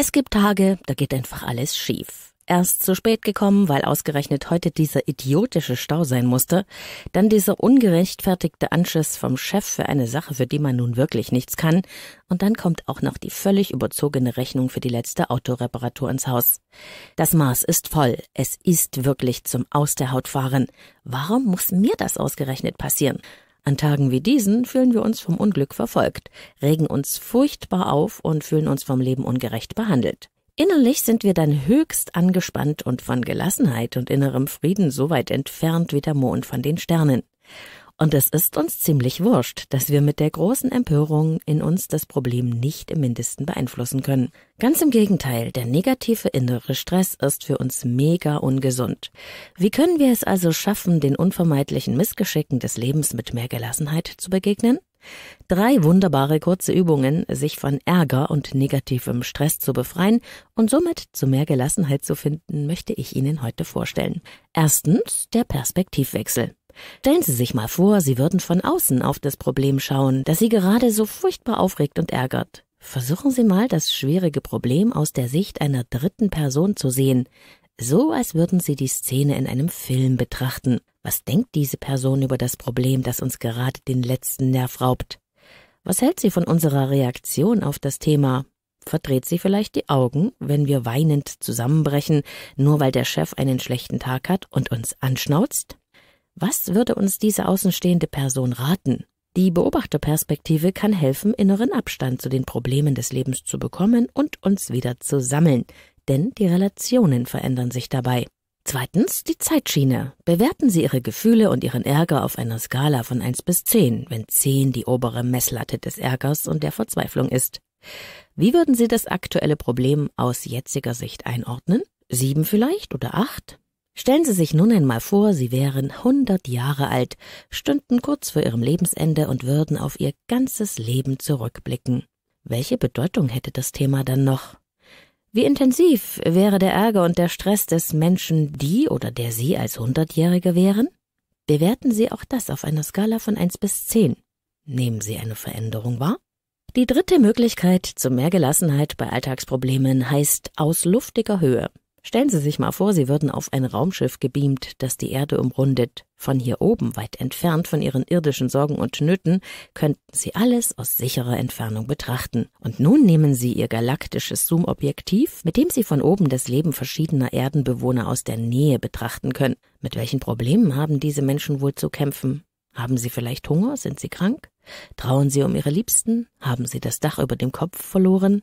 Es gibt Tage, da geht einfach alles schief. Erst zu spät gekommen, weil ausgerechnet heute dieser idiotische Stau sein musste, dann dieser ungerechtfertigte Anschiss vom Chef für eine Sache, für die man nun wirklich nichts kann, und dann kommt auch noch die völlig überzogene Rechnung für die letzte Autoreparatur ins Haus. Das Maß ist voll, es ist wirklich zum Aus der Haut fahren. Warum muss mir das ausgerechnet passieren? An Tagen wie diesen fühlen wir uns vom Unglück verfolgt, regen uns furchtbar auf und fühlen uns vom Leben ungerecht behandelt. Innerlich sind wir dann höchst angespannt und von Gelassenheit und innerem Frieden so weit entfernt wie der Mond von den Sternen. Und es ist uns ziemlich wurscht, dass wir mit der großen Empörung in uns das Problem nicht im mindesten beeinflussen können. Ganz im Gegenteil, der negative innere Stress ist für uns mega ungesund. Wie können wir es also schaffen, den unvermeidlichen Missgeschicken des Lebens mit mehr Gelassenheit zu begegnen? Drei wunderbare kurze Übungen, sich von Ärger und negativem Stress zu befreien und somit zu mehr Gelassenheit zu finden, möchte ich Ihnen heute vorstellen. Erstens der Perspektivwechsel. Stellen Sie sich mal vor, Sie würden von außen auf das Problem schauen, das Sie gerade so furchtbar aufregt und ärgert. Versuchen Sie mal, das schwierige Problem aus der Sicht einer dritten Person zu sehen, so als würden Sie die Szene in einem Film betrachten. Was denkt diese Person über das Problem, das uns gerade den letzten Nerv raubt? Was hält sie von unserer Reaktion auf das Thema? Verdreht sie vielleicht die Augen, wenn wir weinend zusammenbrechen, nur weil der Chef einen schlechten Tag hat und uns anschnauzt? Was würde uns diese außenstehende Person raten? Die Beobachterperspektive kann helfen, inneren Abstand zu den Problemen des Lebens zu bekommen und uns wieder zu sammeln, denn die Relationen verändern sich dabei. Zweitens die Zeitschiene. Bewerten Sie Ihre Gefühle und Ihren Ärger auf einer Skala von 1 bis 10, wenn 10 die obere Messlatte des Ärgers und der Verzweiflung ist. Wie würden Sie das aktuelle Problem aus jetziger Sicht einordnen? Sieben vielleicht oder acht? Stellen Sie sich nun einmal vor, Sie wären hundert Jahre alt, stünden kurz vor Ihrem Lebensende und würden auf Ihr ganzes Leben zurückblicken. Welche Bedeutung hätte das Thema dann noch? Wie intensiv wäre der Ärger und der Stress des Menschen, die oder der Sie als Hundertjährige wären? Bewerten Sie auch das auf einer Skala von eins bis zehn. Nehmen Sie eine Veränderung wahr? Die dritte Möglichkeit zu mehr Gelassenheit bei Alltagsproblemen heißt aus luftiger Höhe. Stellen Sie sich mal vor, Sie würden auf ein Raumschiff gebeamt, das die Erde umrundet. Von hier oben, weit entfernt von Ihren irdischen Sorgen und Nöten, könnten Sie alles aus sicherer Entfernung betrachten. Und nun nehmen Sie Ihr galaktisches Zoom-Objektiv, mit dem Sie von oben das Leben verschiedener Erdenbewohner aus der Nähe betrachten können. Mit welchen Problemen haben diese Menschen wohl zu kämpfen? Haben Sie vielleicht Hunger? Sind Sie krank? Trauen Sie um Ihre Liebsten? Haben Sie das Dach über dem Kopf verloren?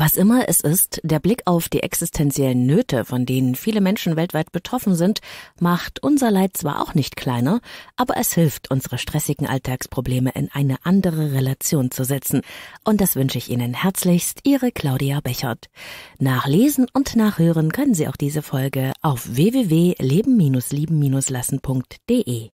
Was immer es ist, der Blick auf die existenziellen Nöte, von denen viele Menschen weltweit betroffen sind, macht unser Leid zwar auch nicht kleiner, aber es hilft, unsere stressigen Alltagsprobleme in eine andere Relation zu setzen. Und das wünsche ich Ihnen herzlichst, Ihre Claudia Bechert. Nachlesen und nachhören können Sie auch diese Folge auf www.leben-lieben-lassen.de.